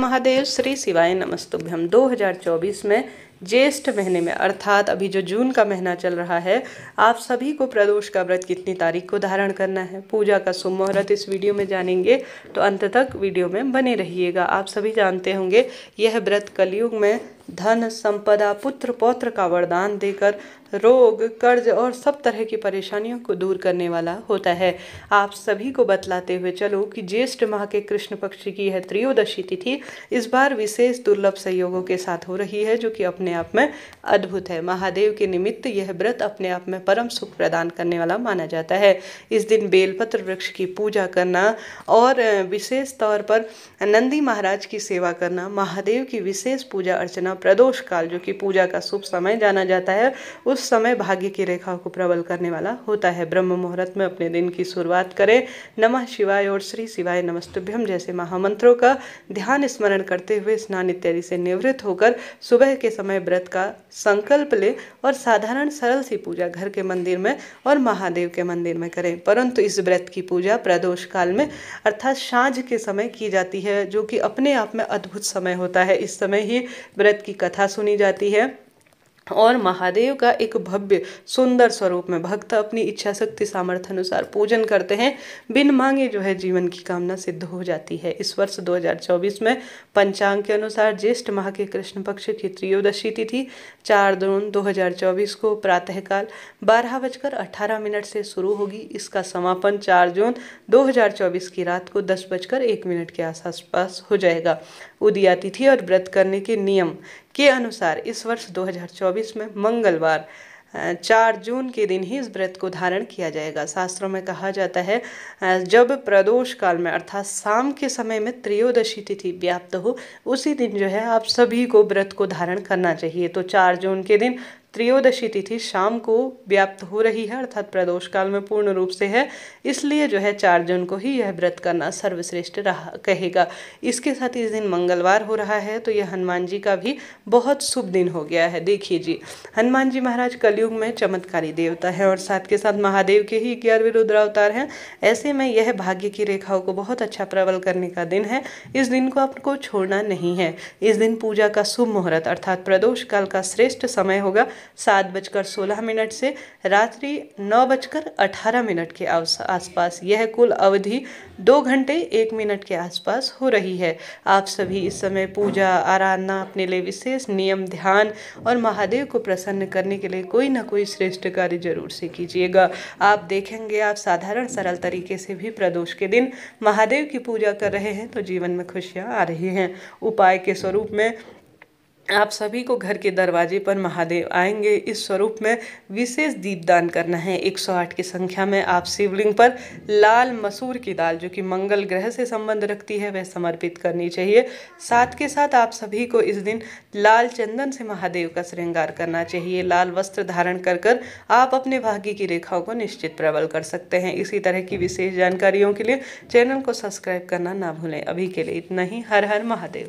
महादेव श्री शिवाय नमस्तुभ्यम 2024 में ज्येष्ठ महीने में अर्थात अभी जो जून का महीना चल रहा है आप सभी को प्रदोष का व्रत कितनी तारीख को धारण करना है पूजा का शुभ मुहूर्त इस वीडियो में जानेंगे तो अंत तक वीडियो में बने रहिएगा आप सभी जानते होंगे यह व्रत कलयुग में धन संपदा पुत्र पौत्र का वरदान देकर रोग कर्ज और सब तरह की परेशानियों को दूर करने वाला होता है आप सभी को बतलाते हुए चलो कि ज्येष्ठ माह के कृष्ण पक्ष की यह त्रयोदशी तिथि इस बार विशेष दुर्लभ संयोगों के साथ हो रही है जो कि अपने अपने आप में अद्भुत है महादेव के निमित्त यह व्रत अपने आप में परम सुख प्रदान करने वाला माना जाता है इस दिन बेलपत्र वृक्ष की पूजा करना और विशेष तौर पर नंदी महाराज की सेवा करना महादेव की विशेष पूजा अर्चना प्रदोष काल जो कि पूजा का शुभ समय जाना जाता है उस समय भाग्य की रेखा को प्रबल करने वाला होता है ब्रह्म मुहूर्त में अपने दिन की शुरुआत करें नमः शिवाय और श्री शिवाय नमस्तुभ्यम जैसे महामंत्रों का ध्यान स्मरण करते हुए स्नान इत्यादि से निवृत्त होकर सुबह के समय समय व्रत का संकल्प लें और साधारण सरल सी पूजा घर के मंदिर में और महादेव के मंदिर में करें परंतु इस व्रत की पूजा प्रदोष काल में अर्थात साँझ के समय की जाती है जो कि अपने आप में अद्भुत समय होता है इस समय ही व्रत की कथा सुनी जाती है और महादेव का एक भव्य सुंदर स्वरूप में भक्त अपनी इच्छा शक्ति सामर्थ्य अनुसार पूजन करते हैं बिन मांगे जो है जीवन की कामना सिद्ध हो जाती है इस वर्ष 2024 में पंचांग के अनुसार ज्येष्ठ माह के कृष्ण पक्ष की त्रियोदशी तिथि चार जून 2024 को प्रातःकाल बारह बजकर अठारह मिनट से शुरू होगी इसका समापन चार जून दो की रात को दस बजकर एक मिनट के आसपास हो जाएगा उदिया तिथि और व्रत करने के नियम के अनुसार इस वर्ष 2024 में मंगलवार चार जून के दिन ही इस व्रत को धारण किया जाएगा शास्त्रों में कहा जाता है जब प्रदोष काल में अर्थात शाम के समय में त्रयोदशी तिथि व्याप्त हो उसी दिन जो है आप सभी को व्रत को धारण करना चाहिए तो चार जून के दिन त्रयोदशी तिथि शाम को व्याप्त हो रही है अर्थात प्रदोष काल में पूर्ण रूप से है इसलिए जो है चार जून को ही यह व्रत करना सर्वश्रेष्ठ रहा कहेगा इसके साथ इस दिन मंगलवार हो रहा है तो यह हनुमान जी का भी बहुत शुभ दिन हो गया है देखिए जी हनुमान जी महाराज कलयुग में चमत्कारी देवता है और साथ के साथ महादेव के ही ग्यारहवें रुद्रावतार हैं ऐसे में यह भाग्य की रेखाओं को बहुत अच्छा प्रबल करने का दिन है इस दिन को आपको छोड़ना नहीं है इस दिन पूजा का शुभ मुहूर्त अर्थात प्रदोष काल का श्रेष्ठ समय होगा सात बजकर सोलह मिनट से रात्रि नौ बजकर अठारह मिनट के आसपास यह कुल अवधि दो घंटे एक मिनट के आसपास हो रही है आप सभी इस समय पूजा आराधना अपने लिए विशेष नियम ध्यान और महादेव को प्रसन्न करने के लिए कोई ना कोई श्रेष्ठ कार्य जरूर से कीजिएगा आप देखेंगे आप साधारण सरल तरीके से भी प्रदोष के दिन महादेव की पूजा कर रहे हैं तो जीवन में खुशियाँ आ रही हैं उपाय के स्वरूप में आप सभी को घर के दरवाजे पर महादेव आएंगे इस स्वरूप में विशेष दीपदान करना है 108 की संख्या में आप शिवलिंग पर लाल मसूर की दाल जो कि मंगल ग्रह से संबंध रखती है वह समर्पित करनी चाहिए साथ के साथ आप सभी को इस दिन लाल चंदन से महादेव का श्रृंगार करना चाहिए लाल वस्त्र धारण कर कर आप अपने भाग्य की रेखाओं को निश्चित प्रबल कर सकते हैं इसी तरह की विशेष जानकारियों के लिए चैनल को सब्सक्राइब करना ना भूलें अभी के लिए इतना ही हर हर महादेव